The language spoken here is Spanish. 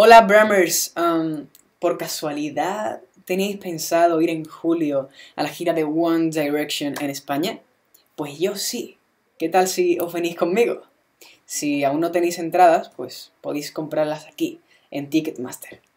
Hola Brammers, um, por casualidad, ¿tenéis pensado ir en julio a la gira de One Direction en España? Pues yo sí. ¿Qué tal si os venís conmigo? Si aún no tenéis entradas, pues podéis comprarlas aquí, en Ticketmaster.